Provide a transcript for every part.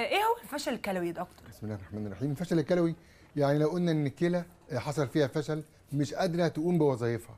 ايه هو الفشل الكلوي يا دكتور؟ بسم الله الرحمن الرحيم، الفشل الكلوي يعني لو قلنا ان الكلى حصل فيها فشل مش قادره تقوم بوظائفها.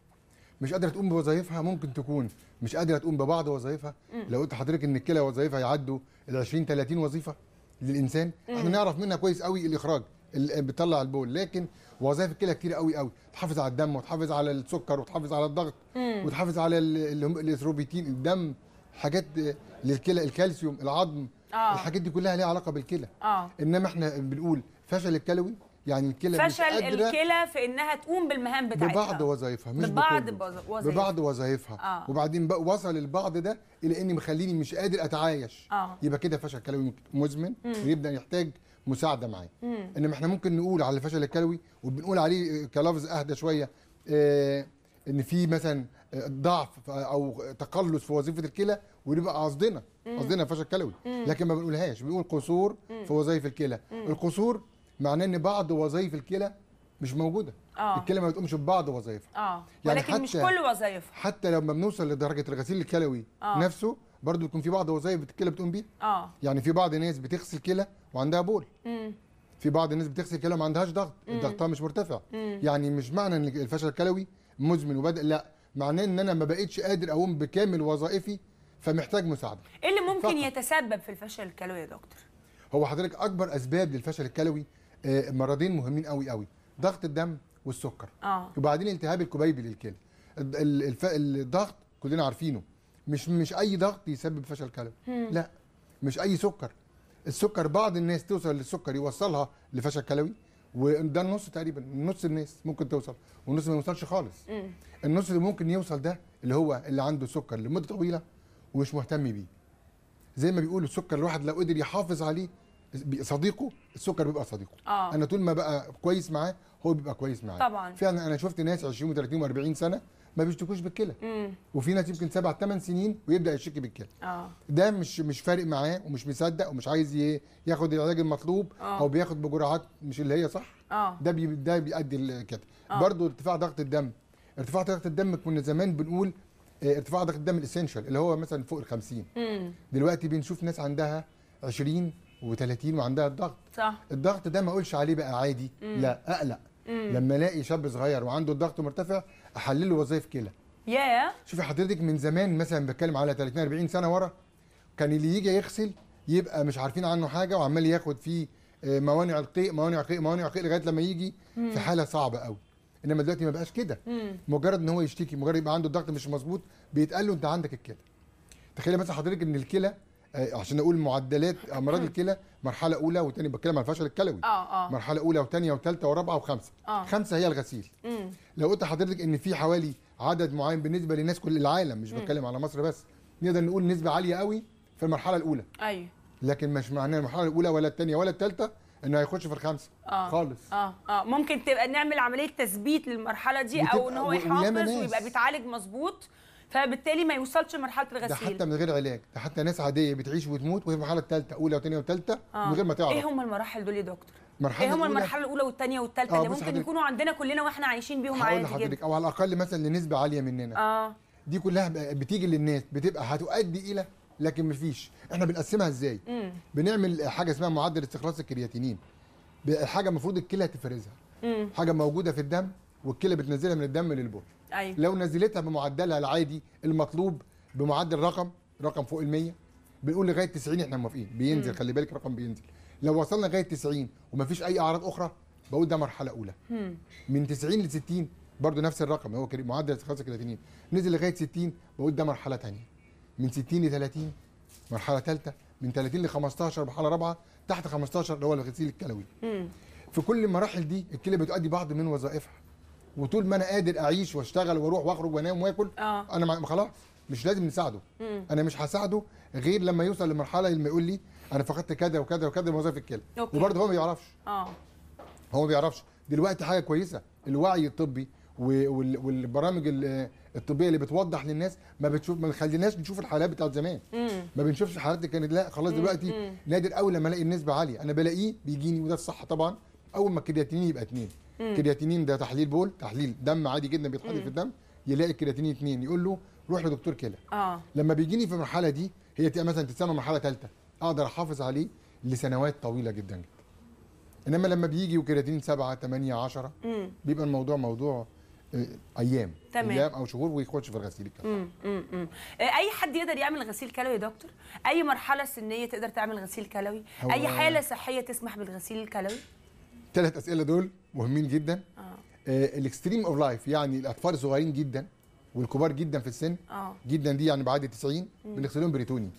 مش قادره تقوم بوظائفها ممكن تكون مش قادره تقوم ببعض وظائفها، لو قلت لحضرتك ان الكلى وظائفها يعدوا ال 20 30 وظيفه للانسان، احنا نعرف منها كويس قوي الاخراج اللي آه، بتطلع البول، لكن وظائف الكلى كتير قوي قوي، تحافظ على الدم وتحافظ على السكر وتحافظ على الضغط وتحافظ على الاثروبيتين الدم حاجات آه، للكلى الكالسيوم العظم آه. الحاجات دي كلها ليها علاقه بالكلى آه. انما احنا بنقول فشل الكلوي يعني الكلى فشل الكلى في انها تقوم بالمهام بتاعتها ببعض وظائفها مش ببعض وظائفها ببعض وظائفها آه. وبعدين بقى وصل البعض ده الى ان مخليني مش قادر اتعايش آه. يبقى كده فشل كلوي مزمن مم. ويبدا يحتاج مساعده معاه انما احنا ممكن نقول على الفشل الكلوي وبنقول عليه كلفظ اهدى شويه آه ان في مثلا ضعف او تقلص في وظيفه الكلى ويبقى قصدنا قصدنا فشل كلوي لكن ما بنقولهاش بنقول قصور في وظائف الكلى القصور معناه ان بعض وظائف الكلى مش موجوده آه. الكلى ما بتقومش ببعض وظائفها اه يعني ولكن مش كل وظائفها حتى لما بنوصل لدرجه الغسيل الكلوي أوه. نفسه برضه بيكون في بعض وظائف الكلى بتقوم بيها اه يعني في بعض الناس بتغسل كلى وعندها بول مم. في بعض الناس بتغسل كلى وما عندهاش ضغط ضغطها مش مرتفع مم. يعني مش معنى ان الفشل الكلوي مزمن وبدا لا معناه ان انا ما بقتش قادر اقوم بكامل وظائفي فمحتاج مساعده ايه اللي ممكن فقط. يتسبب في الفشل الكلوي يا دكتور هو حضرتك اكبر اسباب للفشل الكلوي آه، مرضين مهمين قوي قوي ضغط الدم والسكر آه. وبعدين التهاب الكبيبي للكلى الضغط كلنا عارفينه مش مش اي ضغط يسبب فشل كلوي لا مش اي سكر السكر بعض الناس توصل للسكر يوصلها لفشل كلوي وده النص تقريبا نص الناس ممكن توصل والنص ما يوصلش خالص مم. النص اللي ممكن يوصل ده اللي هو اللي عنده سكر لمده طويله ومش مهتم بيه زي ما بيقولوا السكر الواحد لو قدر يحافظ عليه صديقه السكر بيبقى صديقه آه. انا طول ما بقى كويس معاه هو بيبقى كويس معاه طبعا فعلا انا شفت ناس 20 و30 و40 سنه ما بيشتكوش بالكلى وفي ناس يمكن سبع ثمان سنين ويبدا يشتكي بالكلى اه ده مش مش فارق معاه ومش مصدق ومش عايز ياخد العلاج المطلوب أوه. او بياخد بجرعات مش اللي هي صح اه ده بي ده بيؤدي لكده آه. برضه ارتفاع ضغط الدم ارتفاع ضغط الدم كنا زمان بنقول آه، ارتفاع ضغط الدم الاسينشال اللي هو مثلا فوق ال 50 دلوقتي بنشوف ناس عندها 20 و30 وعندها الضغط صح الضغط ده ما اقولش عليه بقى عادي مم. لا اقلق مم. لما الاقي شاب صغير وعنده الضغط مرتفع احلله وظائف كلى يا yeah. شوفي حضرتك من زمان مثلا بتكلم على 30 40 سنه ورا كان اللي يجي يغسل يبقى مش عارفين عنه حاجه وعمال ياخد فيه آه، موانع القيء موانع القيء موانع القيء لغايه لما يجي مم. في حاله صعبه قوي انما دلوقتي ما بقاش كده مجرد ان هو يشتكي مجرد يبقى عنده الضغط مش مظبوط بيتقال له انت عندك الكلى تخيل مثلا حضرتك ان الكلى آه، عشان اقول معدلات امراض الكلى مرحله اولى وثانيه بتكلم عن الفشل الكلوي اه اه مرحله اولى وثانيه وثالثه ورابعه وخمسه آه. خمسه هي الغسيل مم. لو قلت لحضرتك ان في حوالي عدد معين بالنسبه للناس كل العالم مش بتكلم على مصر بس نقدر نقول نسبه عاليه قوي في المرحله الاولى ايوه لكن مش معناه المرحله الاولى ولا الثانيه ولا الثالثه انه هيخش في الخمسه آه. خالص اه اه ممكن تبقى نعمل عمليه تثبيت للمرحله دي او ان هو يحافظ ويبقى بيتعالج مظبوط فبالتالي ما يوصلش مرحله الغسيل ده حتى من غير علاج ده حتى ناس عاديه بتعيش وتموت وهي في المرحله الثالثه اولى وثانيه وثالثه آه. من غير ما تعرف ايه هم المراحل دول يا دكتور مرحله ايه هم المرحله الاولى والثانيه والثالثه آه اللي ممكن حضرتك. يكونوا عندنا كلنا واحنا عايشين بيهم عادي لحضرتك جدا. او على الاقل مثلا لنسبه عاليه مننا اه دي كلها بتيجي للناس بتبقى هتؤدي الى لكن مفيش احنا بنقسمها ازاي مم. بنعمل حاجه اسمها معدل استخلاص الكرياتينين حاجه المفروض الكلى تفرزها مم. حاجه موجوده في الدم والكلى بتنزلها من الدم للبول أيوة. لو نزلتها بمعدلها العادي المطلوب بمعدل رقم رقم فوق ال 100 بنقول لغايه 90 احنا موافقين بينزل خلي بالك رقم بينزل لو وصلنا لغايه 90 ومفيش اي اعراض اخرى بقول ده مرحله اولى مم. من 90 ل 60 برضه نفس الرقم هو معدل الاشخاص الكرياتينين نزل لغايه 60 بقول ده مرحله ثانيه من 60 ل 30 مرحله ثالثه من 30 ل 15 مرحله رابعه تحت 15 اللي هو الغسيل الكلوي مم. في كل المراحل دي الكلى بتؤدي بعض من وظائفها وطول ما انا قادر اعيش واشتغل واروح واخرج وانام واكل آه. انا خلاص مش لازم نساعده مم. انا مش هساعده غير لما يوصل لمرحله لما يقول لي انا فقدت كذا وكذا وكذا من وظائف الكلى وبرضه هو ما بيعرفش اه هو ما بيعرفش دلوقتي حاجه كويسه الوعي الطبي والبرامج الطبيه اللي بتوضح للناس ما بتشوف ما بتخليناش نشوف الحالات بتاعت زمان ما بنشوفش الحالات اللي كانت لا خلاص دلوقتي مم. نادر قوي لما الاقي النسبه عاليه انا بلاقيه بيجيني وده الصح طبعا اول ما الكرياتينين يبقى اتنين كرياتينين ده تحليل بول تحليل دم عادي جدا بيتحط في الدم يلاقي الكرياتينين 2 يقول له روح لدكتور كلى اه لما بيجيني في المرحله دي هي تبقى مثلا تتسمى مرحله ثالثه اقدر احافظ عليه لسنوات طويله جدا جدا انما لما بيجي وكرياتين 7 8 10 بيبقى الموضوع موضوع آه، ايام تمام. ايام او شهور ويخش في الغسيل الكلوي آه، اي حد يقدر يعمل غسيل كلوي يا دكتور اي مرحله سنيه تقدر تعمل غسيل كلوي اي حاله صحيه تسمح بالغسيل الكلوي ثلاث اسئله دول مهمين جدا آه. اه الاكستريم اوف لايف يعني الاطفال الصغيرين جدا والكبار جدا في السن اه جدا دي يعني بعد 90 بنغسلهم بريتوني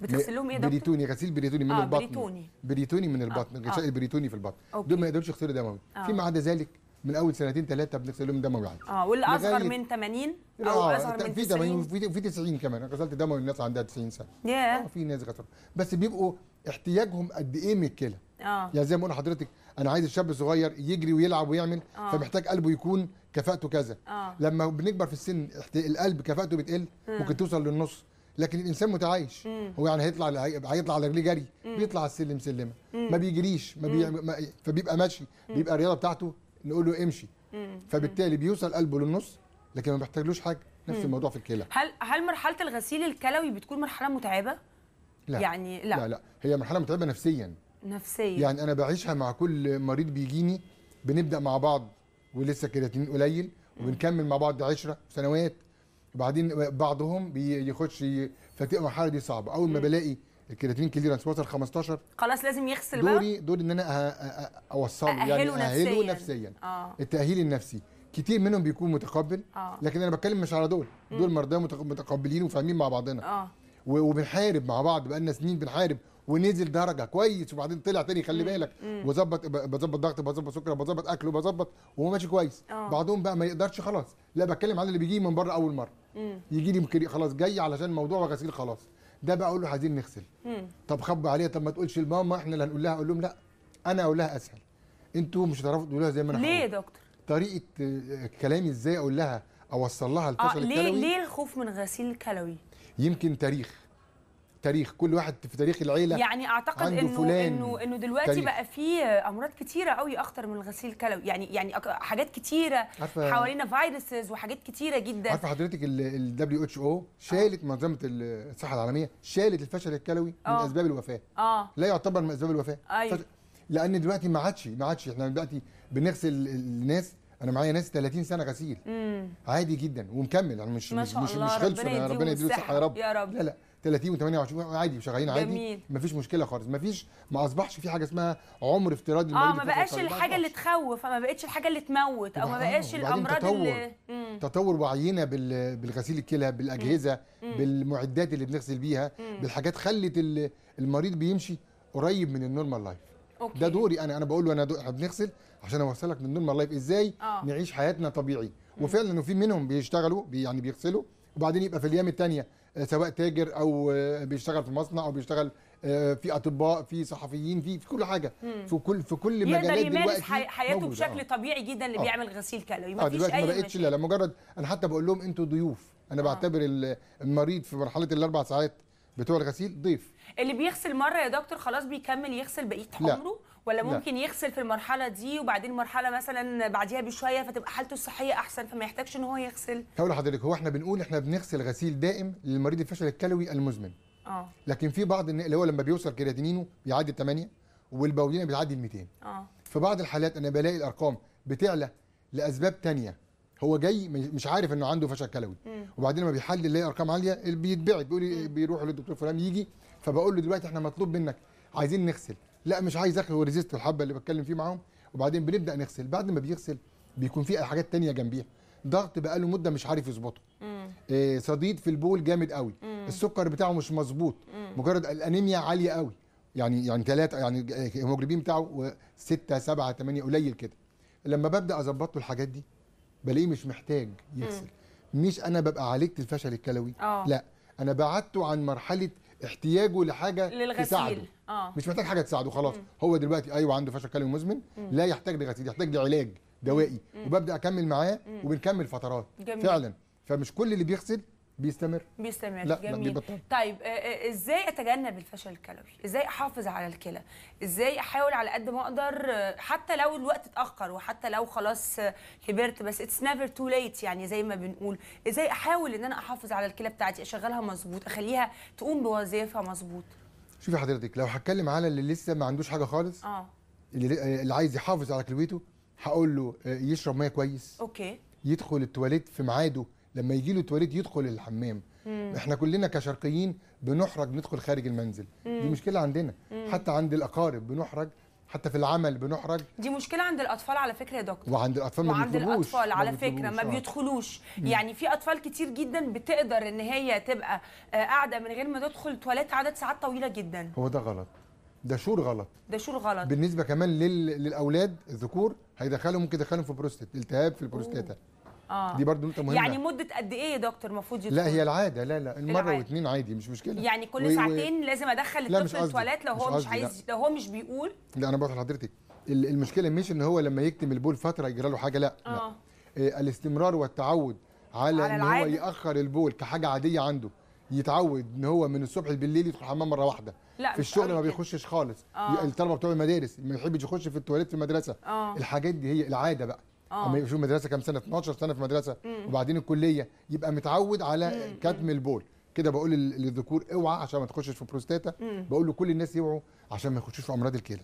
بتغسلهم ايه ده بريتوني غسيل بريتوني من آه البطن بريتوني بريتوني من البطن الغشاء آه. البريتوني آه. في البطن أوكي. دول ما يقدروش يغسلوا دموي آه. فيما عدا ذلك من اول سنتين ثلاثه بنغسل لهم دموي عادي اه واللي اصغر من 80 او آه اصغر من 90 في في 90 كمان غسلت دموي الناس عندها 90 سنه ياه yeah. آه في ناس غسلت بس بيبقوا احتياجهم قد ايه من الكلى اه يعني زي ما قلنا حضرتك انا عايز الشاب الصغير يجري ويلعب ويعمل آه. فمحتاج قلبه يكون كفاءته كذا آه. لما بنكبر في السن القلب كفاءته بتقل مم. ممكن توصل للنص لكن الانسان متعايش مم. هو يعني هيطلع هيطلع على رجليه جري مم. بيطلع على السلم سلمه ما بيجريش ما, بي... ما فبيبقى ماشي مم. بيبقى الرياضه بتاعته نقول له امشي مم. فبالتالي بيوصل قلبه للنص لكن ما بيحتاجلوش حاجه نفس مم. الموضوع في الكلى هل هل مرحله الغسيل الكلوي بتكون مرحله متعبه لا يعني لا لا, لا. هي مرحله متعبه نفسيا نفسيه يعني انا بعيشها مع كل مريض بيجيني بنبدا مع بعض ولسه كرياتين قليل وبنكمل مع بعض عشره سنوات وبعدين بعضهم بيخش فتبقى المرحله دي صعبه اول ما بلاقي الكرياتين كليرنس وصل 15 خلاص لازم يغسل بقى دوري دوري ان انا اوصله يعني اهله نفسيا, نفسيا. آه. التاهيل النفسي كتير منهم بيكون متقبل آه. لكن انا بتكلم مش على دول دول مرضى متقبلين وفاهمين مع بعضنا آه. وبنحارب مع بعض بقالنا سنين بنحارب ونزل درجه كويس وبعدين طلع تاني خلي بالك وظبط بظبط ضغط بظبط سكر بظبط اكله بظبط وهو ماشي كويس أوه. بعضهم بقى ما يقدرش خلاص لا بتكلم عن اللي بيجي من بره اول مره يجي لي خلاص جاي علشان موضوع غسيل خلاص ده بقى اقول له عايزين نغسل طب خبي عليها طب ما تقولش لماما احنا اللي هنقول لها اقول لهم لا انا اقول لها اسهل انتوا مش هتعرفوا تقولوها زي ما انا ليه يا دكتور طريقه آه، كلامي ازاي اقول لها اوصل لها الفشل آه ليه الكلوي ليه الخوف من غسيل الكلوي يمكن تاريخ تاريخ كل واحد في تاريخ العيله يعني اعتقد انه انه انه دلوقتي تاريخ. بقى في امراض كتيره قوي اخطر من الغسيل الكلوي يعني يعني حاجات كتيره حوالينا فيروسز وحاجات كتيره جدا عارفه حضرتك الدبليو اتش او شالت آه. منظمه الصحه العالميه شالت الفشل الكلوي من آه. اسباب الوفاه اه لا يعتبر من اسباب الوفاه أيوه. لان دلوقتي ما عادش ما عادش احنا دلوقتي بنغسل الناس انا معايا ناس 30 سنه غسيل مم. عادي جدا ومكمل انا مش ما شاء مش الله مش خلص ربنا, ربنا يديله الصحه يا رب يا رب لا لا 30 و28 عادي شغالين عادي جميل. مفيش مشكله خالص مفيش ما اصبحش في حاجه اسمها عمر افتراضي اه ما بقاش الحاجه اللي تخوف ما بقتش الحاجه اللي تموت او ما بقاش الامراض تطور. اللي تطور وعينا بالغسيل الكلى بالاجهزه مم. بالمعدات اللي بنغسل بيها مم. بالحاجات خلت المريض بيمشي قريب من النورمال لايف أوكي. ده دوري انا انا بقول له انا احنا بنغسل عشان اوصلك للنورمال لايف ازاي آه. نعيش حياتنا طبيعي وفعلا في منهم بيشتغلوا بي يعني بيغسلوا وبعدين يبقى في الايام الثانيه سواء تاجر او آه، بيشتغل في مصنع او بيشتغل آه، في اطباء في صحفيين في في كل حاجه في كل في كل مجالات يقدر يمارس حياته موجود. بشكل آه. طبيعي جدا اللي آه. بيعمل غسيل كلوي ما آه دلوقتي اي ما بقتش لا مجرد انا حتى بقول لهم انتوا ضيوف انا آه. بعتبر المريض في مرحله الاربع ساعات بتوع الغسيل ضيف اللي بيغسل مره يا دكتور خلاص بيكمل يغسل بقيه عمره ولا ممكن لا. يغسل في المرحله دي وبعدين مرحله مثلا بعديها بشويه فتبقى حالته الصحيه احسن فما يحتاجش ان هو يغسل هقول لحضرتك هو احنا بنقول احنا بنغسل غسيل دائم للمريض الفشل الكلوي المزمن اه لكن في بعض اللي هو لما بيوصل كرياتينينه بيعدي 8 والبولينا بتعدي ال 200 اه في بعض الحالات انا بلاقي الارقام بتعلى لاسباب تانية هو جاي مش عارف انه عنده فشل كلوي وبعدين لما بيحلل يلاقي ارقام عاليه بيتبعد بيقول لي بيروح للدكتور فلان يجي فبقول له دلوقتي احنا مطلوب منك عايزين نغسل لا مش عايز اخلي ريزيست الحبه اللي بتكلم فيه معاهم وبعدين بنبدا نغسل بعد ما بيغسل بيكون في حاجات تانية جنبيها ضغط بقاله مده مش عارف يظبطه إيه صديد في البول جامد قوي مم. السكر بتاعه مش مظبوط مجرد الانيميا عاليه قوي يعني يعني ثلاثه يعني الهيموجلوبين بتاعه 6 7 8 قليل كده لما ببدا اظبط له الحاجات دي بلاقيه مش محتاج يغسل مش انا ببقى عالجت الفشل الكلوي أوه. لا انا بعدته عن مرحله احتياجه لحاجه للغسيل. تساعده آه. مش محتاج حاجه تساعده خلاص مم. هو دلوقتي ايوه عنده فشل كلوي مزمن مم. لا يحتاج لغسيل يحتاج لعلاج دوائي مم. وببدا اكمل معاه وبنكمل فترات جميل. فعلا فمش كل اللي بيغسل بيستمر بيستمر لا جميل لا طيب آه، آه، ازاي اتجنب الفشل الكالوري ازاي احافظ على الكلى ازاي احاول على قد ما اقدر آه، حتى لو الوقت اتاخر وحتى لو خلاص كبرت بس اتس نيفر تو ليت يعني زي ما بنقول ازاي احاول ان انا احافظ على الكلى بتاعتي اشغلها مظبوط اخليها تقوم بوظيفها مظبوط شوفي حضرتك لو هتكلم على اللي لسه ما عندوش حاجه خالص اه اللي, اللي عايز يحافظ على كلويته هقول له يشرب ميه كويس اوكي يدخل التواليت في ميعاده لما يجي له توريد يدخل الحمام مم. احنا كلنا كشرقيين بنحرج ندخل خارج المنزل مم. دي مشكله عندنا مم. حتى عند الاقارب بنحرج حتى في العمل بنحرج دي مشكله عند الاطفال على فكره يا دكتور وعند الاطفال ما وعند بيدخلوش الاطفال على ما فكره ما آه. بيدخلوش مم. يعني في اطفال كتير جدا بتقدر ان هي تبقى آه، قاعده من غير ما تدخل تواليت عدد ساعات طويله جدا هو ده غلط ده شور غلط ده شور غلط بالنسبه كمان لل... للاولاد الذكور هيدخلهم ممكن يدخلهم في بروستات التهاب في البروستاتا آه. دي برضو نقطه مهمه يعني مده قد ايه يا دكتور المفروض لا هي العاده لا لا المره واثنين عادي مش مشكله يعني كل و... ساعتين و... لازم ادخل الطفل التواليت لو هو مش, مش عايز لا. لو هو مش بيقول لا انا بقول لحضرتك المشكله مش ان هو لما يكتم البول فتره يجرى له حاجه لا, آه. لا. إيه الاستمرار والتعود على, على ان هو ياخر البول كحاجه عاديه عنده يتعود ان هو من الصبح بالليل يدخل الحمام مره واحده لا في الشغل ما بيخشش خالص آه. الطلبه بتوع المدارس ما يحبش يخش في التواليت في المدرسه آه. الحاجات دي هي العاده بقى اه اما يشوف مدرسه كام سنه 12 سنه في مدرسه مم. وبعدين الكليه يبقى متعود على مم. كتم البول كده بقول للذكور اوعى عشان ما تخشش في بروستاتا بقول لكل الناس يوعوا عشان ما يخشوش في امراض الكلى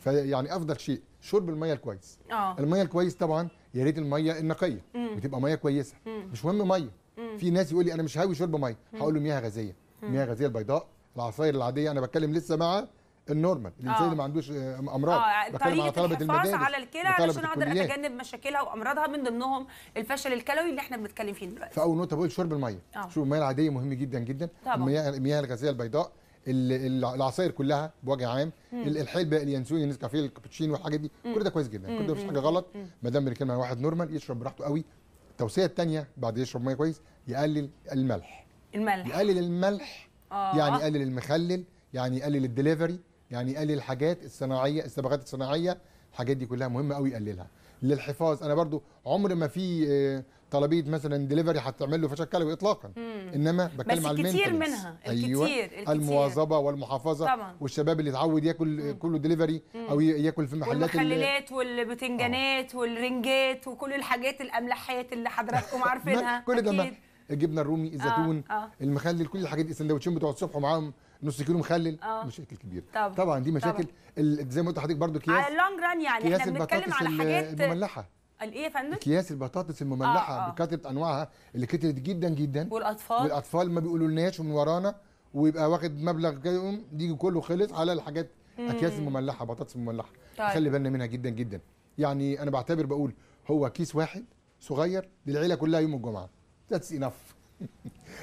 فيعني افضل شيء شرب الميه الكويس آه. الميه الكويس طبعا يا ريت الميه النقيه مم. بتبقى ميه كويسه مم. مش مهم ميه مم. في ناس يقول لي انا مش هاوي شرب ميه هقول له مياه غازيه مياه غازيه البيضاء العصاير العاديه انا بتكلم لسه مع النورمال الانسان اللي آه. ما عندوش آه، امراض اه طريقه طلبة الحفاظ على الكلى علشان اقدر اتجنب مشاكلها وامراضها من ضمنهم الفشل الكلوي اللي احنا بنتكلم فيه دلوقتي فاول نقطه بقول شرب الميه آه. شرب الميه العاديه مهم جدا جدا المياه المياه الغازيه البيضاء العصاير كلها بوجه عام الحلبة اليانسون النسكافيه الكابتشينو والحاجات دي كل ده كويس جدا كل ده مفيش حاجه غلط ما دام بنتكلم عن واحد نورمال يشرب براحته قوي التوصيه الثانيه بعد يشرب ميه كويس يقلل الملح الملح يقلل الملح آه. يعني يقلل المخلل يعني يقلل الدليفري يعني يقلل الحاجات الصناعيه الصبغات الصناعيه الحاجات دي كلها مهمه قوي يقللها للحفاظ انا برضو عمر ما في آه، طلبيه مثلا ديليفري هتعمل له فشل كلوي اطلاقا مم. انما بتكلم بس على كتير منها الكتير أيوة الكتير المواظبه والمحافظه طبعا. والشباب اللي اتعود ياكل مم. كله ديليفري او ياكل في محلات المخللات والبتنجانات آه. والرنجات وكل الحاجات الاملاحات اللي حضراتكم عارفينها كل ده الجبنه الرومي آه، الزيتون آه. آه. المخلل كل الحاجات دي السندوتشين بتوع الصبح ومعاهم نص كيلو مخلل آه. مشاكل كبيره طبعا, طبعا دي مشاكل طبعا. زي ما قلت لحضرتك برضو كياس على اللونج ران يعني احنا بنتكلم على حاجات المملحه الايه يا فندم؟ اكياس البطاطس المملحه آه آه. بكثره انواعها اللي كترت جدا جدا والاطفال والاطفال ما بيقولولناش ومن ورانا ويبقى واخد مبلغ كده يجي كله خلص على الحاجات مم. اكياس المملحه بطاطس المملحه طيب. خلي بالنا منها جدا جدا يعني انا بعتبر بقول هو كيس واحد صغير للعيله كلها يوم الجمعه ذاتس انف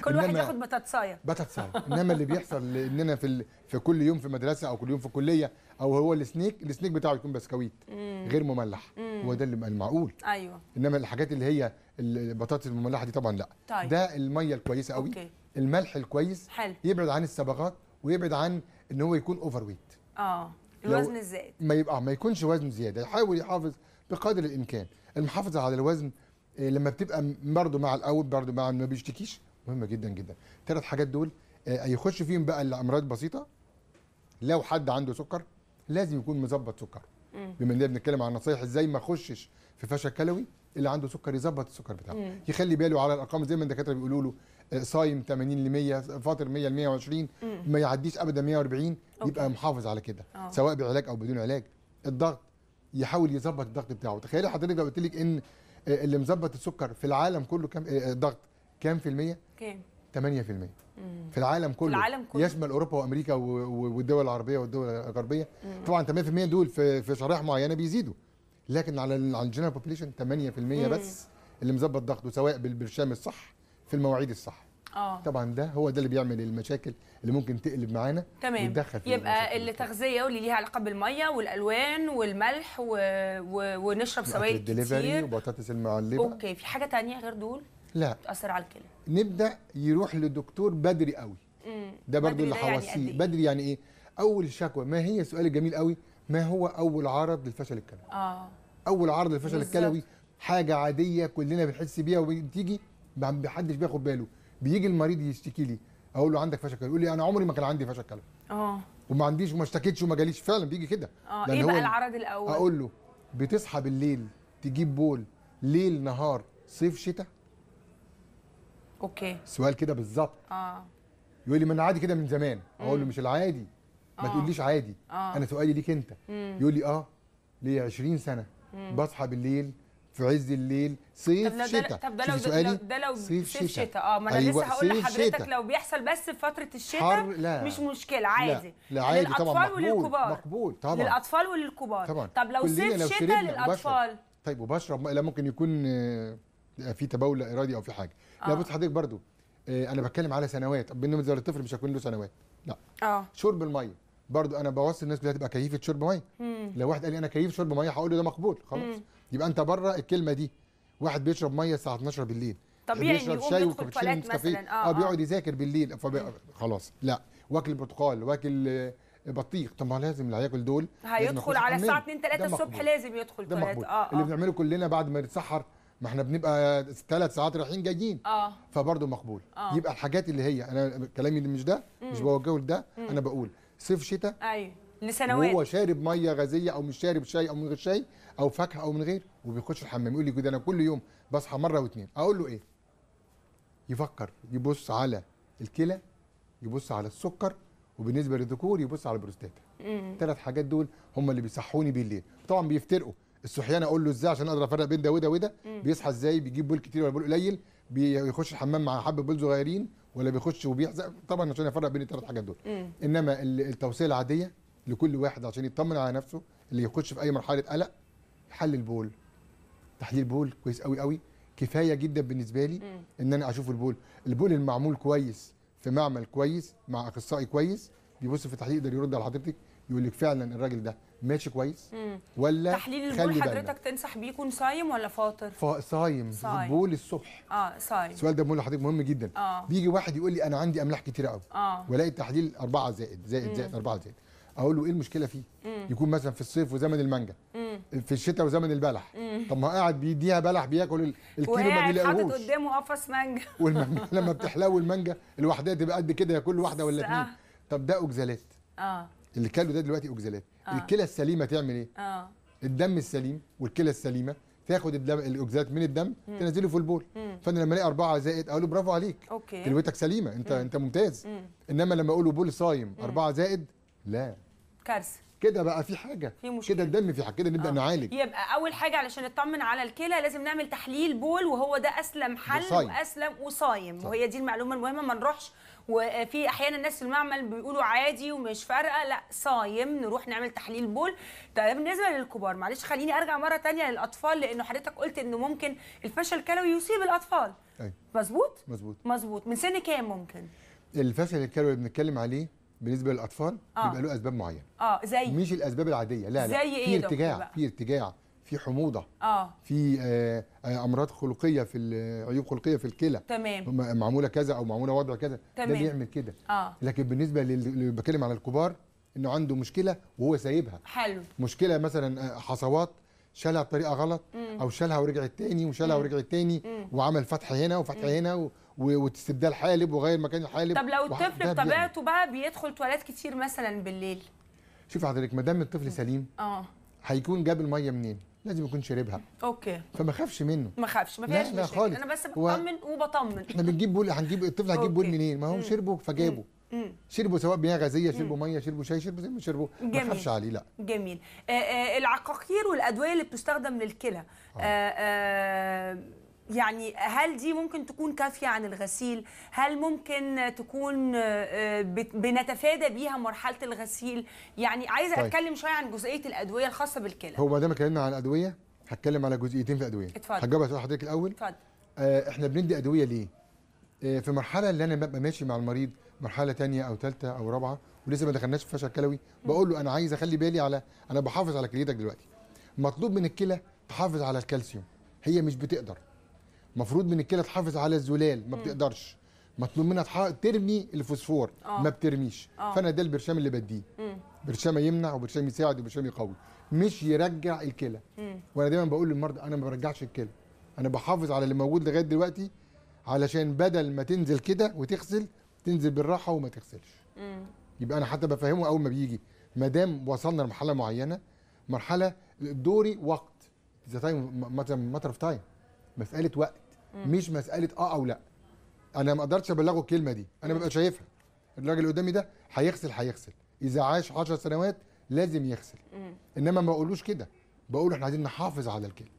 كل واحد ياخد بطاطسايه بطاطسايه انما اللي بيحصل اننا في ال... في كل يوم في مدرسه او كل يوم في كليه او هو السنيك السنيك بتاعه يكون بسكويت غير مملح هو ده اللي المعقول ايوه انما الحاجات اللي هي البطاطس المملحه دي طبعا لا طيب. ده الميه الكويسه قوي أوكي. الملح الكويس حل. يبعد عن الصبغات ويبعد عن ان هو يكون اوفر ويت اه الوزن الزائد ما يبقى ما يكونش وزن زياده يحاول يحافظ بقدر الامكان المحافظه على الوزن آه، لما بتبقى برضه مع الاوت برضه مع ما بيشتكيش مهمه جدا جدا ثلاث حاجات دول آه، يخش فيهم بقى الامراض بسيطه لو حد عنده سكر لازم يكون مظبط سكر بما اننا بنتكلم عن نصايح ازاي ما اخشش في فشل كلوي اللي عنده سكر يظبط السكر بتاعه مم. يخلي باله على الارقام زي ما الدكاتره بيقولوا له آه، صايم 80 ل 100 فاطر 100 ل 120 مم. ما يعديش ابدا 140 أوكي. يبقى محافظ على كده سواء بعلاج او بدون علاج الضغط يحاول يظبط الضغط بتاعه تخيل حضرتك قلت لك ان آه، اللي مظبط السكر في العالم كله كام الضغط آه، آه، كام في المية؟ كام؟ 8% في العالم كله في العالم كله يشمل اوروبا وامريكا والدول العربيه والدول الغربيه طبعا 8% دول في في شرائح معينه بيزيدوا لكن على على الجنرال بوبيليشن 8% بس اللي مظبط ضغطه سواء بالبرشام الصح في المواعيد الصح اه طبعا ده هو ده اللي بيعمل المشاكل اللي ممكن تقلب معانا تمام وتدخل في يبقى التغذيه واللي ليها علاقه بالميه والالوان والملح و... و... ونشرب سوائل كتير وبطاطس المعلبه اوكي في حاجه تانية غير دول لا تاثر على الكلى نبدا يروح لدكتور بدري قوي مم. ده برضو اللي حواسيه يعني إيه؟ بدري يعني ايه اول شكوى ما هي السؤال الجميل قوي ما هو اول عرض للفشل الكلوي اه اول عرض للفشل الكلوي حاجه عاديه كلنا بنحس بيها وبتيجي ما حدش بياخد باله بيجي المريض يشتكي لي اقول له عندك فشل كلوي يقول لي انا عمري ما كان عندي فشل كلوي اه وما عنديش وما اشتكيتش وما جاليش فعلا بيجي كده اه ايه بقى العرض الاول اقول له بتصحى بالليل تجيب بول ليل نهار صيف شتاء اوكي سؤال كده بالظبط اه يقول لي ما انا عادي كده من زمان اقول له مش العادي ما أوه. تقوليش عادي أوه. انا سؤالي ليك انت مم. يقول لي اه ليه 20 سنه مم. بصحى بالليل في عز الليل صيف طب شتاء طب ده لو ده, لو صيف, صيف شتاء, شتاء. اه ما انا أيوة لسه هقول لحضرتك شتاء. لو بيحصل بس في فتره الشتاء مش مشكله عادي لا, لا عادي للأطفال طبعا مقبول وللكبار مقبول طبعا للاطفال وللكبار طبعا طب لو صيف لو شتاء للاطفال طيب وبشرب لا ممكن يكون آه، في تبول لا ارادي او في حاجه آه. لا بص حضرتك برضو آه، انا بتكلم على سنوات بالنسبه الطفل مش هيكون له سنوات لا اه شرب الميه برضو انا بوصي الناس كلها تبقى كيفه شرب ميه لو واحد قال لي انا كيف شرب ميه هقول له ده مقبول خلاص يبقى انت بره الكلمه دي واحد بيشرب ميه الساعه 12 بالليل طبيعي بيشرب شاي وكابتشينو مثلا اه, آه بيقعد آه. يذاكر بالليل خلاص لا واكل برتقال واكل آه، بطيخ طب ما لازم اللي هياكل دول هيدخل على الساعه 2 3 الصبح لازم يدخل تواليت آه, اه اللي بنعمله كلنا بعد ما نتسحر ما احنا بنبقى ثلاث ساعات رايحين جايين اه فبرضه مقبول آه. يبقى الحاجات اللي هي انا كلامي اللي مش ده مش بوجهه لده انا بقول صيف شتاء ايوه لسنوات وهو شارب ميه غازيه او مش شارب شاي او من غير شاي او فاكهه او من غير وبيخش الحمام يقول لي كده انا كل يوم بصحى مره واثنين اقول له ايه يفكر يبص على الكلى يبص على السكر وبالنسبه للذكور يبص على البروستاتا ثلاث حاجات دول هم اللي بيصحوني بالليل طبعا بيفترقوا الصحيان اقول له ازاي عشان اقدر افرق بين ده وده وده بيصحى ازاي بيجيب بول كتير ولا بول قليل بيخش الحمام مع حبه بول صغيرين ولا بيخش وبيحزق طبعا عشان افرق بين الثلاث حاجات دول انما التوصيه العاديه لكل واحد عشان يطمن على نفسه اللي يخش في اي مرحله قلق يحلل بول تحليل بول كويس قوي قوي كفايه جدا بالنسبه لي ان انا اشوف البول البول المعمول كويس في معمل كويس مع اخصائي كويس بيبص في التحليل يقدر يرد على حضرتك يقول لك فعلا الراجل ده ماشي كويس ولا تحليل البول حضرتك تنصح بيه يكون صايم ولا فاطر؟ فا صايم, صايم. البول الصبح اه صايم السؤال ده بقول لحضرتك مهم جدا آه. بيجي واحد يقول لي انا عندي املاح كتير قوي آه. والاقي التحليل أربعة زائد زائد مم. زائد أربعة زائد اقول له ايه المشكله فيه مم. يكون مثلا في الصيف وزمن المانجا مم. في الشتاء وزمن البلح مم. طب ما قاعد بيديها بلح بياكل الكيلو ما بيلاقيهوش حاطط قدامه قفص مانجا والمانجا لما بتحلو المانجا الواحده تبقى قد كده ياكل واحده ولا اثنين آه. طب ده اوكزالات اه اللي كله ده دلوقتي اوكزالات آه. الكلى السليمه تعمل ايه اه الدم السليم والكلى السليمه تاخد الدم الاوكزالات من الدم مم. تنزله في البول مم. فانا لما الاقي اربعه زائد اقول له برافو عليك اوكي كلوتك سليمه انت مم. انت ممتاز مم. انما لما اقول له بول صايم اربعه زائد لا كارثه كده بقى في حاجه في مشكله كده الدم في حاجه كده نبدا آه. نعالج يبقى اول حاجه علشان نطمن على الكلى لازم نعمل تحليل بول وهو ده اسلم حل وصايم. واسلم وصايم صح. وهي دي المعلومه المهمه ما نروحش وفي احيانا الناس في المعمل بيقولوا عادي ومش فارقه لا صايم نروح نعمل تحليل بول ده طيب بالنسبه للكبار معلش خليني ارجع مره تانية للاطفال لانه حضرتك قلت انه ممكن الفشل الكلوي يصيب الاطفال أيوة. مظبوط مظبوط مظبوط من سن كام ممكن الفشل الكلوي اللي بنتكلم عليه بالنسبه للاطفال آه. بيبقى له اسباب معينه اه زي مش الاسباب العاديه لا لا زي إيه في إيه ارتجاع في ارتجاع في حموضه اه في آه, آه، امراض خلقيه في آه، عيوب خلقيه في الكلى تمام معموله كذا او معموله وضع كذا تمام. ده بيعمل كده آه. لكن بالنسبه اللي بتكلم على الكبار انه عنده مشكله وهو سايبها حلو مشكله مثلا آه، حصوات شالها بطريقه غلط او شالها ورجعت تاني وشالها ورجعت تاني وعمل فتح هنا وفتح هنا واستبدال حالب وغير مكان الحالب طب لو الطفل بطبيعته بقى بيدخل تواليت كتير مثلا بالليل شوف حضرتك ما دام الطفل سليم اه هيكون جاب الميه منين؟ لازم يكون شاربها اوكي فما خافش منه ما خافش ما فيهاش مشاكل انا بس بطمن و... وبطمن احنا بنجيب بول هنجيب الطفل هيجيب بول منين؟ ما هو شربه فجابه شربوا سواء بنيه غازيه شربوا ميه شربوا شاي شربوا زي ما شربوا ما خافش عليه لا جميل آه، آه، العقاقير والادويه اللي بتستخدم للكلى آه. يعني هل دي ممكن تكون كافيه عن الغسيل هل ممكن تكون بنتفادى بيها مرحله الغسيل يعني عايزه طيب. اتكلم شويه عن جزئيه الادويه الخاصه بالكلى هو ما دام اتكلمنا عن الادويه هتكلم على جزئيتين في الادويه هجاوب على سؤال حضرتك الاول اتفضل احنا بندي ادويه ليه آه، في مرحله اللي انا ببقى ماشي مع المريض مرحله تانية او ثالثه او رابعه ولسه ما دخلناش في فشل كلوي بقول له انا عايز اخلي بالي على انا بحافظ على كليتك دلوقتي مطلوب من الكلى تحافظ على الكالسيوم هي مش بتقدر مفروض من الكلى تحافظ على الزلال ما بتقدرش مطلوب منها تح... ترمي الفوسفور أوه. ما بترميش أوه. فانا ده البرشام اللي بديه برشام يمنع وبرشام يساعد وبرشام يقوي مش يرجع الكلى وانا دايما بقول للمرضى انا ما برجعش الكلى انا بحافظ على اللي موجود لغايه دلوقتي علشان بدل ما تنزل كده وتغسل تنزل بالراحه وما تغسلش يبقى انا حتى بفهمه اول ما بيجي ما دام وصلنا لمرحله معينه مرحله دوري وقت ذا تايم ماتر اوف تايم مساله وقت مم. مش مساله اه او لا انا ما اقدرش ابلغه الكلمه دي انا ببقى شايفها الراجل اللي قدامي ده هيغسل هيغسل اذا عاش 10 سنوات لازم يغسل انما ما بقولوش كده بقول احنا عايزين نحافظ على الكلمه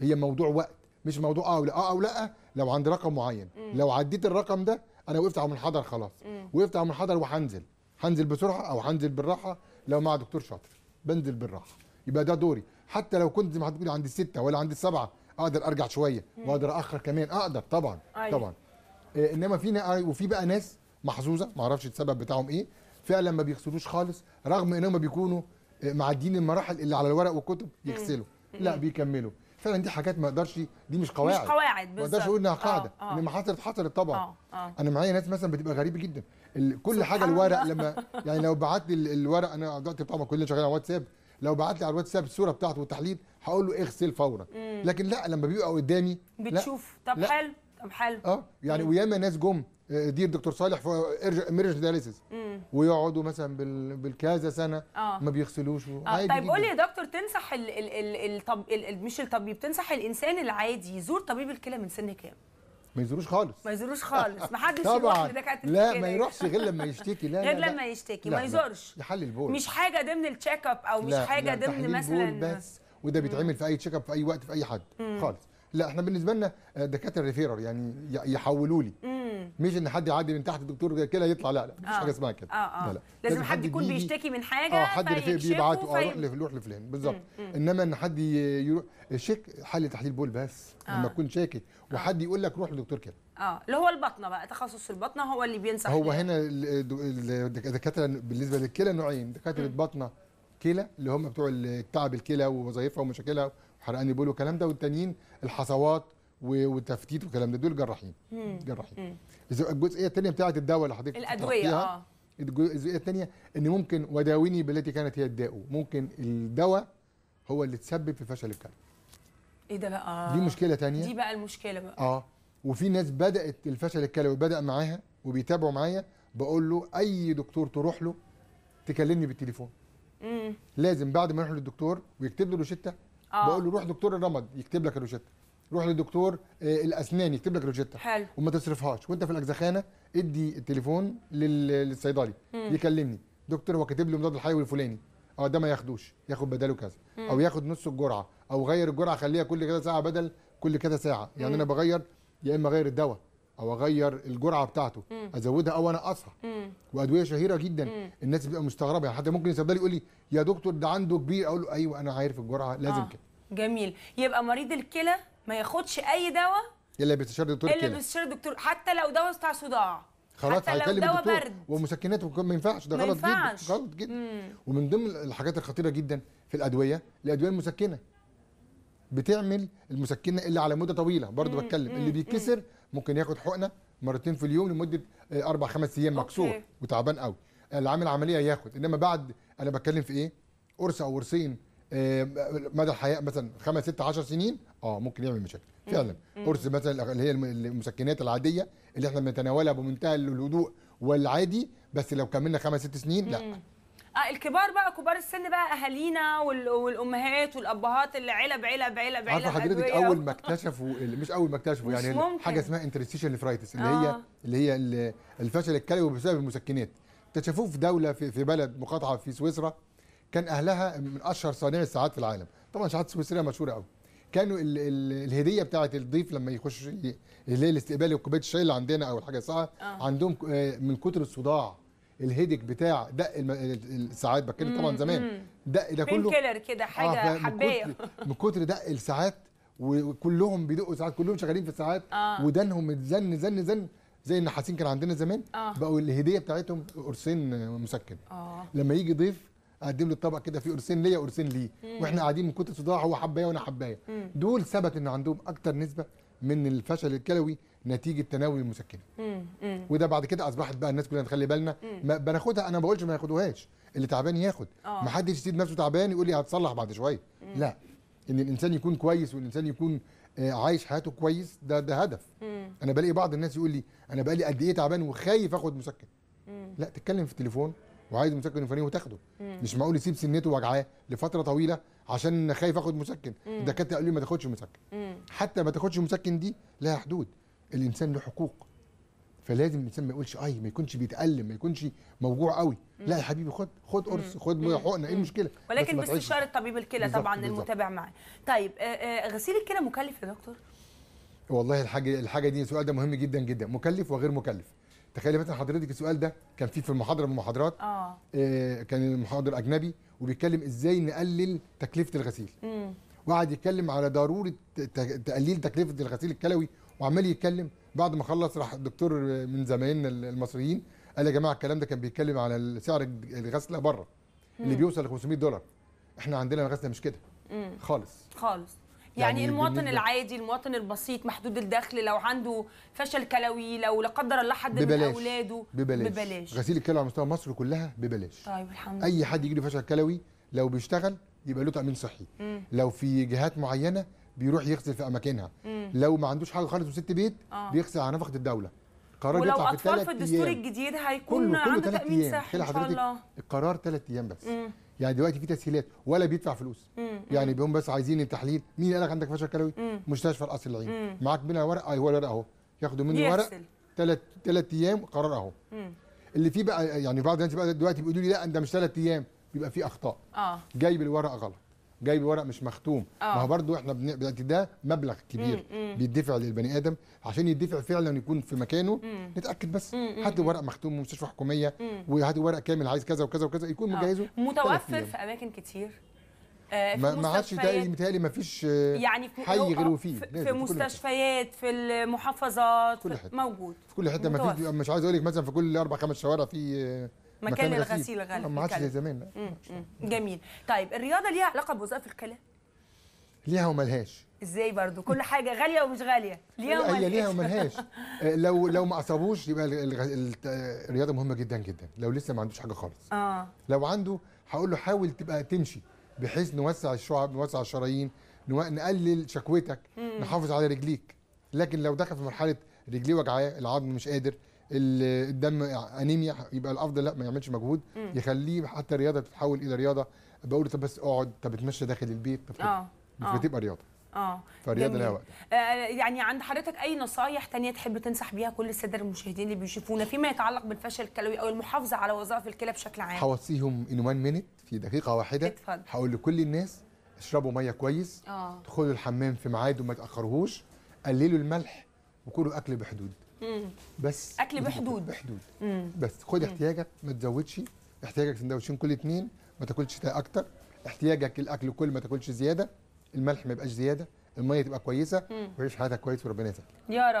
هي موضوع وقت مش موضوع اه او لا اه او لا لو عند رقم معين مم. لو عديت الرقم ده انا وقفت على المنحدر خلاص مم. وقفت على المنحدر وهنزل هنزل بسرعه او هنزل بالراحه لو مع دكتور شاطر بنزل بالراحه يبقى ده دوري حتى لو كنت زي ما هتقولي عند السته ولا عند السبعه اقدر ارجع شويه واقدر اخر كمان اقدر طبعا أي. أيوة. طبعا إيه انما في آه، وفي بقى ناس محظوظه ما اعرفش السبب بتاعهم ايه فعلا ما بيغسلوش خالص رغم انهم بيكونوا آه، معديين المراحل اللي على الورق والكتب يغسلوا لا بيكملوا فعلا دي حاجات ما اقدرش دي مش قواعد مش قواعد بالظبط ما اقدرش اقول انها آه، قاعده آه آه. انما حصلت حصلت طبعا آه آه. انا معايا ناس مثلا بتبقى غريبه جدا كل حاجه الورق لما يعني لو بعت لي الورق انا دلوقتي طبعا كلنا شغالين على واتساب لو بعت لي على الواتساب الصوره بتاعته والتحليل هقول له اغسل فورا لكن لا لما بيبقى قدامي بتشوف لا. طب حلو طب حلو اه يعني وياما ناس جم دير دكتور صالح ايمرجنت دياليسيس ويقعدوا مثلا بالكذا سنه آه. ما بيغسلوش آه. طيب قول لي يا دكتور تنصح ال ال ال الطب ال ال مش الطبيب تنصح الانسان العادي يزور طبيب الكلى من سن كام؟ ما يزوروش خالص ما يزوروش خالص ما حدش يروح لدكاتره لا ما يروحش غير لما يشتكي لا غير لما يشتكي ما يزورش يحلل البول مش حاجه ضمن التشيك اب او مش لا حاجه ضمن مثلا بس وده بيتعمل في اي تشيك اب في اي وقت في اي حد خالص لا احنا بالنسبه لنا آه، دكاتره ريفيرر يعني يحولوا لي مش ان حد يعدي من تحت الدكتور كده يطلع لا لا مفيش حاجه آه. اسمها كده اه اه لا لا. لازم حد يكون بيشتكي من آه، حاجه اه حد بيبعته اه روح يروح لفلان بالظبط انما ان حد يروح الشك حل تحليل بول بس آه. لما تكون شاكك وحد يقول لك روح لدكتور كده اه اللي هو البطنه بقى تخصص البطنه هو اللي بينصح هو هنا الدكاتره بالنسبه للكلى نوعين دكاتره بطنه كلى اللي هم بتوع تعب الكلى ووظائفها ومشاكلها وحرقان البول والكلام ده والتانيين الحصوات وتفتيت وكلام ده دول جراحين جراحين اذا الجزئيه الثانيه بتاعه الدواء اللي حضرتك الادويه اه الجزئيه الثانيه ان ممكن وداوني بالتي كانت هي الداء ممكن الدواء هو اللي تسبب في فشل الكلى ايه ده بقى دي مشكله ثانيه دي بقى المشكله بقى اه وفي ناس بدات الفشل الكلوي بدا معاها وبيتابعوا معايا بقول له اي دكتور تروح له تكلمني بالتليفون مم. لازم بعد ما يروح للدكتور ويكتب له روشته آه. بقول له روح دكتور الرمد يكتب لك الروشته روح لدكتور آه، الاسنان يكتب لك روجيتا حلو وما تصرفهاش وانت في الاجزخانه ادي التليفون للصيدلي يكلمني دكتور هو كاتب لي مضاد الحيوي الفلاني اه ده ما ياخدوش ياخد بداله كذا او ياخد نص الجرعه او غير الجرعه خليها كل كذا ساعه بدل كل كذا ساعه يعني مم. انا بغير يا اما اغير الدواء او اغير الجرعه بتاعته مم. ازودها او انقصها وادويه شهيره جدا مم. الناس بتبقى مستغربه يعني حتى ممكن الصيدلي يقول لي يا دكتور ده عنده كبير اقول له ايوه انا عارف الجرعه لازم آه. كده جميل يبقى مريض الكلى ما ياخدش اي دواء الا باستشاره دكتور الا باستشاره دكتور حتى لو دواء بتاع صداع خلاص حتى لو دواء برد. ومسكنات ما ينفعش ده غلط جدا غلط جدا ومن ضمن الحاجات الخطيره جدا في الادويه الادويه المسكنه بتعمل المسكنه اللي على مده طويله برضو مم. بتكلم مم. اللي بيتكسر ممكن ياخد حقنه مرتين في اليوم لمده آه، اربع خمس ايام مكسور وتعبان قوي اللي عامل عمليه ياخد انما بعد انا بتكلم في ايه قرص او قرصين آه، مدى الحياه مثلا 5 6 10 سنين اه ممكن يعمل مشاكل فعلا قرص مثلا اللي هي المسكنات العاديه اللي احنا بنتناولها بمنتهى الهدوء والعادي بس لو كملنا خمس ست سنين لا اه الكبار بقى كبار السن بقى اهالينا والامهات والابهات اللي علب علب علب علب عارفه حضرتك اول ما اكتشفوا مش اول ما اكتشفوا يعني ممكن. حاجه اسمها انترستيشن فرايتس اللي آه. هي اللي هي آه. الفشل الكلوي بسبب المسكنات اكتشفوه في دوله في بلد مقاطعه في سويسرا كان اهلها من اشهر صانعي الساعات في العالم طبعا ساعات سويسريه مشهوره قوي كانوا الـ الـ الهديه بتاعه الضيف لما يخش اللي هي الاستقبال وكوبايه الشاي اللي عندنا او الحاجه الساعه آه. عندهم آه، من كتر الصداع الهيدك بتاع دق الساعات بتكلم طبعا زمان دق ده كله كيلر كده آه، حاجه آه حبايه من كتر دق الساعات وكلهم بيدقوا ساعات كلهم شغالين في الساعات آه. ودانهم زن زن زن زي النحاسين كان عندنا زمان آه. بقوا الهديه بتاعتهم قرصين مسكن آه. لما يجي ضيف اقدم له الطبق كده فيه قرصين ليا وقرصين ليه واحنا قاعدين من كتر صداع هو حبايه وانا حبايه دول ثبت ان عندهم اكتر نسبه من الفشل الكلوي نتيجه تناول المسكنه وده بعد كده اصبحت بقى الناس كلها نخلي بالنا بناخدها انا ما بقولش ما ياخدوهاش اللي تعبان ياخد آه. ما حدش يسيب نفسه تعبان يقول لي هتصلح بعد شويه لا ان الانسان يكون كويس والانسان يكون آه، عايش حياته كويس ده ده هدف مم. انا بلاقي بعض الناس يقول لي انا بقالي قد ايه تعبان وخايف اخد مسكن مم. لا تتكلم في التليفون وعايز مسكن انفلامي وتاخده مش معقول يسيب سنته وجعاه لفتره طويله عشان خايف اخد مسكن الدكاتره قالوا لي ما تاخدش مسكن مم. حتى ما تاخدش مسكن دي لها حدود الانسان له حقوق فلازم الانسان ما يقولش اي ما يكونش بيتالم ما يكونش موجوع قوي مم. لا يا حبيبي خد خد قرص خد حقنه ايه المشكله ولكن باستشاره طبيب الكلى طبعا المتابع معاه طيب آه، آه، آه، غسيل الكلى مكلف يا دكتور والله الحاجه الحاجه دي السؤال ده مهم جدا جدا مكلف وغير مكلف تخيلي مثلا حضرتك السؤال ده كان فيه في المحاضره من المحاضرات اه, آه، كان المحاضر اجنبي وبيتكلم ازاي نقلل تكلفه الغسيل امم وقعد يتكلم على ضروره تقليل تكلفه الغسيل الكلوي وعمال يتكلم بعد ما خلص راح الدكتور من زمايلنا المصريين قال يا جماعه الكلام ده كان بيتكلم على سعر الغسله بره اللي بيوصل ل 500 دولار احنا عندنا الغسله مش كده خالص خالص يعني, يعني المواطن العادي المواطن البسيط محدود الدخل لو عنده فشل كلوي لو لا قدر الله حد من اولاده ببلاش, ببلاش. غسيل الكلى على مستوى مصر كلها ببلاش طيب الحمد لله اي حد يجي له فشل كلوي لو بيشتغل يبقى له تامين صحي مم. لو في جهات معينه بيروح يغسل في اماكنها مم. لو ما عندوش حاجه خالص وست بيت آه. بيغسل على نفقه الدوله قرار ولو يطلع في اطفال في الدستور الجديد هيكون عنده تامين صحي ان شاء الله القرار ثلاث ايام بس مم. يعني دلوقتي في تسهيلات ولا بيدفع فلوس مم. يعني بيقوم بس عايزين التحليل مين قال لك عندك فشل كلوي مستشفى القصر العين معاك بنا ورق اي هو الورق اهو ياخدوا مني ورق ثلاث ثلاث ايام قرار اهو اللي فيه بقى يعني بعض الناس بقى دلوقتي بيقولوا لي لا ده مش ثلاث ايام بيبقى فيه اخطاء اه جايب الورق غلط جايب ورق مش مختوم أوه. ما هو آه. برضو احنا بن... ده مبلغ كبير بيدفع للبني ادم عشان يدفع فعلا يكون في مكانه مم. نتاكد بس هات ورق مختوم من مستشفى حكوميه وهات ورق كامل عايز كذا وكذا وكذا يكون مجهزه آه. متوفر في اماكن كتير آه، ما عادش متهيألي ما فيش يعني في حي غير وفيه في, في مستشفيات في المحافظات في كل حتة. موجود في كل حته ما فيش مش عايز اقول لك مثلا في كل اربع خمس شوارع في مكان الغسيل غالبا ما عادش زي زمان جميل طيب الرياضه ليها علاقه بوظائف الكلى ليها وملهاش ازاي برضو كل حاجه غاليه ومش غاليه ليها وملهاش هي ليها وملهاش آه، لو لو ما اصابوش يبقى الرياضه آه، مهمه جدا جدا لو لسه ما عندوش حاجه خالص اه لو عنده هقول له حاول تبقى تمشي بحيث نوسع الشعب نوسع الشرايين نقلل شكوتك نحافظ على رجليك لكن لو دخل في مرحله رجليه وجعاه العظم مش قادر الدم انيميا يبقى الافضل لا ما يعملش مجهود مم. يخليه حتى الرياضه تتحول الى رياضه بقول طب بس اقعد طب اتمشى داخل البيت طب آه، مش آه. بتبقى رياضه اه فالرياضه لها وقت آه، يعني عند حضرتك اي نصايح تانية تحب تنصح بيها كل الساده المشاهدين اللي بيشوفونا فيما يتعلق بالفشل الكلوي او المحافظه على وظائف الكلى بشكل عام هوصيهم ان وان مينت في دقيقه واحده اتفضل هقول لكل الناس اشربوا ميه كويس اه تدخلوا الحمام في ميعاد وما تاخروهوش قللوا الملح وكلوا اكل بحدود بس اكل بحدود بحدود بس خد احتياجك ما تزودش احتياجك سندوتشين كل اثنين ما تاكلش اكتر احتياجك الاكل كل ما تاكلش زياده الملح ما يبقاش زياده الميه تبقى كويسه وعيش حياتك كويس وربنا يسعدك يا رب